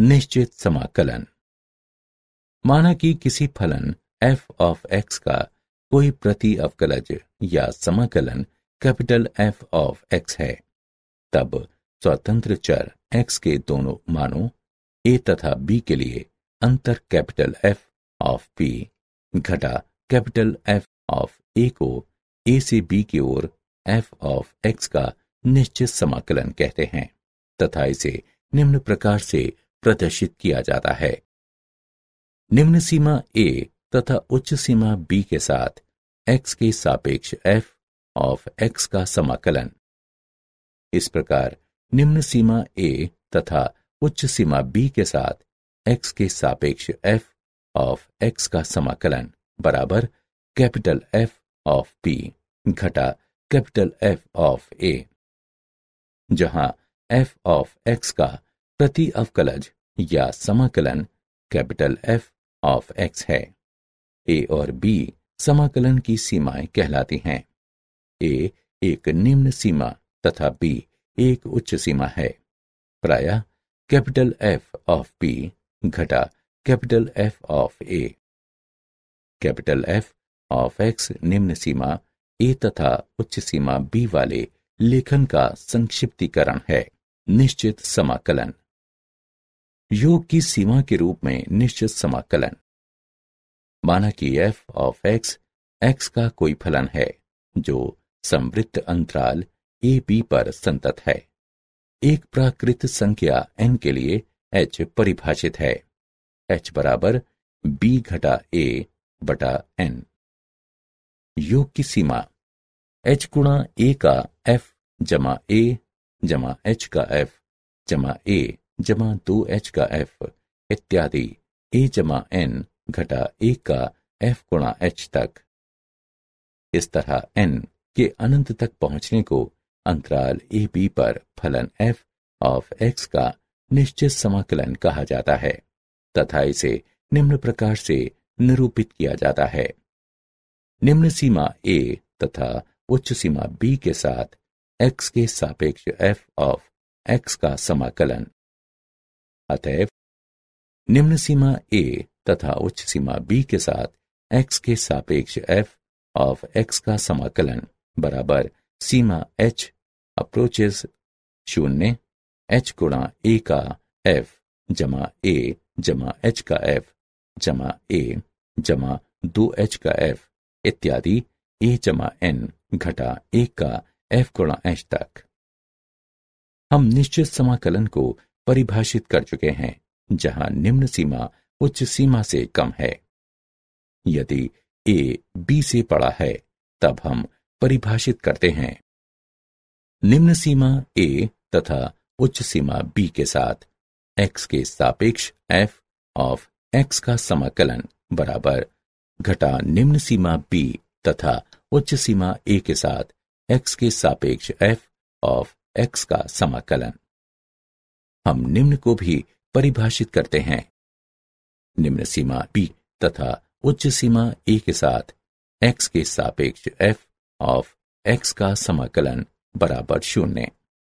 निश्चित समाकलन माना कि किसी फलन एफ ऑफ एक्स का कोई प्रति अवकलज या समाकलन कैपिटल एफ ऑफ एक्स है तब स्वतंत्र चर एक्स के दोनों मानों ए तथा बी के लिए अंतर कैपिटल एफ ऑफ पी घटा कैपिटल एफ ऑफ ए को ए से बी की ओर एफ ऑफ एक्स का निश्चित समाकलन कहते हैं तथा इसे निम्न प्रकार से प्रदर्शित किया जाता है निम्न सीमा ए तथा उच्च सीमा बी के साथ एक्स के सापेक्ष एफ ऑफ एक्स का समाकलन इस प्रकार निम्न सीमा ए तथा उच्च सीमा बी के साथ एक्स के सापेक्ष एफ ऑफ एक्स का समाकलन बराबर कैपिटल एफ ऑफ पी घटा कैपिटल एफ ऑफ ए जहां एफ ऑफ एक्स का प्रति अवकलज या समाकलन कैपिटल एफ ऑफ एक्स है ए और बी समाकलन की सीमाएं कहलाती हैं ए एक निम्न सीमा तथा बी एक उच्च सीमा है प्राय कैपिटल एफ ऑफ बी घटा capital F of A capital F of X निम्न सीमा ए तथा उच्च सीमा बी वाले लेखन का संक्षिप्तीकरण है निश्चित समाकलन योग की सीमा के रूप में निश्चित समाकलन माना कि एफ ऑफ एक्स एक्स का कोई फलन है जो समृद्ध अंतराल ए बी पर संतत है एक प्राकृत संख्या एन के लिए एच परिभाषित है एच बराबर बी घटा ए बटा एन योग की सीमा एच गुणा ए का एफ जमा ए जमा एच का एफ जमा ए जमा दो एच का एफ इत्यादि ए जमा एन घटा ए का एफ गुणा एच तक इस तरह एन के अनंत तक पहुंचने को अंतराल ए बी पर फलन एफ ऑफ एक्स का निश्चित समाकलन कहा जाता है तथा इसे निम्न प्रकार से निरूपित किया जाता है निम्न सीमा ए तथा उच्च सीमा बी के साथ एक्स के सापेक्ष एफ ऑफ एक्स का समाकलन अतएव निम्न सीमा ए तथा उच्च सीमा बी के साथ एक्स के सापेक्ष एफ ऑफ एक्स का समाकलन बराबर सीमा एच अप्रोचेस शून्य एच गुणा ए का एफ जमा ए जमा एच का एफ जमा ए जमा दो एच का एफ इत्यादि ए जमा एन घटा ए का एफ गुणा एच तक हम निश्चित समाकलन को परिभाषित कर चुके हैं जहां निम्न सीमा उच्च सीमा से कम है यदि ए बी से बड़ा है तब हम परिभाषित करते हैं निम्न सीमा ए तथा उच्च सीमा बी के साथ एक्स के सापेक्ष एफ ऑफ एक्स का समाकलन बराबर घटा निम्न सीमा बी तथा उच्च सीमा ए के साथ एक्स के सापेक्ष एफ ऑफ एक्स का समाकलन हम निम्न को भी परिभाषित करते हैं निम्न सीमा बी तथा उच्च सीमा ए के साथ एक्स के सापेक्ष एफ ऑफ एक्स का समाकलन बराबर शून्य